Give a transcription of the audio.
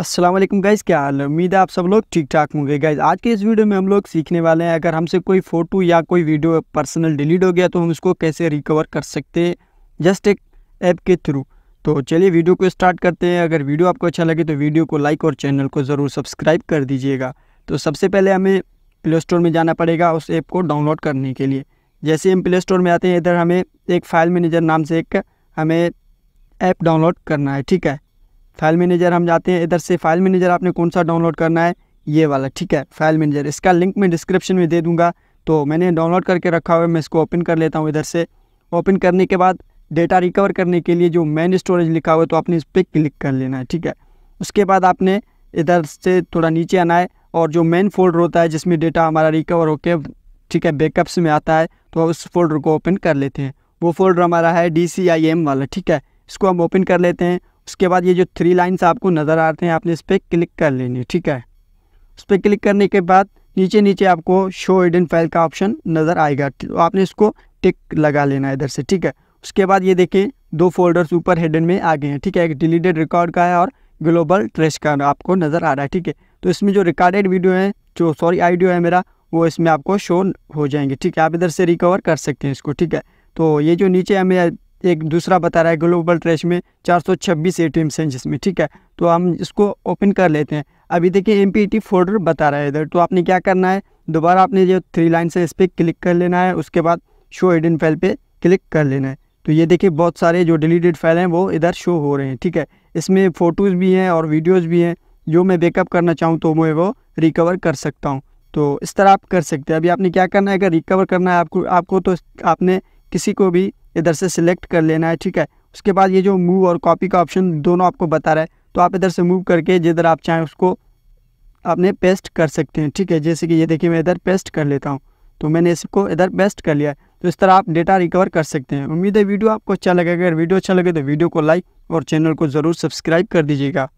Aslam guys क्या हाल है उम्मीद है आप सब लोग ठीक ठाक होंगे गाइज़ आज के इस वीडियो में हम लोग सीखने वाले हैं अगर हमसे कोई फ़ोटो या कोई वीडियो पर्सनल डिलीट हो गया तो हम उसको कैसे रिकवर कर सकते हैं जस्ट एक ऐप के थ्रू तो चलिए वीडियो को स्टार्ट करते हैं अगर वीडियो आपको अच्छा लगे तो वीडियो को लाइक और चैनल को ज़रूर सब्सक्राइब कर दीजिएगा तो सबसे पहले हमें प्ले स्टोर में जाना पड़ेगा उस ऐप को डाउनलोड करने के लिए जैसे हम प्ले स्टोर में आते हैं इधर हमें एक फ़ाइल मैनेजर नाम से एक हमें ऐप डाउनलोड करना है ठीक है फाइल मैनेजर हम जाते हैं इधर से फाइल मैनेजर आपने कौन सा डाउनलोड करना है ये वाला ठीक है फाइल मैनेजर इसका लिंक मैं डिस्क्रिप्शन में दे दूंगा तो मैंने डाउनलोड करके रखा हुआ है मैं इसको ओपन कर लेता हूँ इधर से ओपन करने के बाद डेटा रिकवर करने के लिए जो मेन स्टोरेज लिखा हुआ है तो आपने इस पर क्लिक कर लेना है ठीक है उसके बाद आपने इधर से थोड़ा नीचे आना है और जो मेन फोल्डर होता है जिसमें डेटा हमारा रिकवर होके ठीक है बैकअप्स में आता है तो उस फोल्डर को ओपन कर लेते हैं वो फोल्डर हमारा है डी वाला ठीक है इसको हम ओपन कर लेते हैं उसके बाद ये जो थ्री लाइन्स आपको नज़र आ रहे हैं आपने इस पर क्लिक कर लेनी है ठीक है उस पर क्लिक करने के बाद नीचे नीचे आपको शो हिडन फाइल का ऑप्शन नज़र आएगा तो आपने इसको टिक लगा लेना है इधर से ठीक है उसके बाद ये देखें दो फोल्डर्स ऊपर हेडन में आ गए हैं ठीक है एक डिलीटेड रिकॉर्ड का है और ग्लोबल ट्रेस का आपको नज़र आ रहा है ठीक है तो इसमें जो रिकॉर्डेड वीडियो है जो सॉरी आइडियो है मेरा वो इसमें आपको शो हो जाएंगे ठीक है आप इधर से रिकवर कर सकते हैं इसको ठीक है तो ये जो नीचे हमें एक दूसरा बता रहा है ग्लोबल ट्रैश में 426 एटीएम्स हैं जिसमें ठीक है तो हम इसको ओपन कर लेते हैं अभी देखिए एम पी फोल्डर बता रहा है इधर तो आपने क्या करना है दोबारा आपने जो थ्री लाइन से इस पर क्लिक कर लेना है उसके बाद शो एडिन फाइल पर क्लिक कर लेना है तो ये देखिए बहुत सारे जो डिलीटेड फाइल हैं वो इधर शो हो रहे हैं ठीक है इसमें फ़ोटोज़ भी हैं और वीडियोज़ भी हैं जो मैं बैकअप करना चाहूँ तो मैं वो रिकवर कर सकता हूँ तो इस तरह आप कर सकते हैं अभी आपने क्या करना है अगर रिकवर करना है आपको आपको तो आपने किसी को भी इधर से सिलेक्ट कर लेना है ठीक है उसके बाद ये जो मूव और कॉपी का ऑप्शन दोनों आपको बता रहा है तो आप इधर से मूव करके जिधर आप चाहें उसको आपने पेस्ट कर सकते हैं ठीक है जैसे कि ये देखिए मैं इधर पेस्ट कर लेता हूँ तो मैंने इसको इधर पेस्ट कर लिया तो इस तरह आप डेटा रिकवर कर सकते हैं उम्मीद है वीडियो आपको अच्छा लगेगा अगर वीडियो अच्छा लगे तो वीडियो को लाइक और चैनल को ज़रूर सब्सक्राइब कर दीजिएगा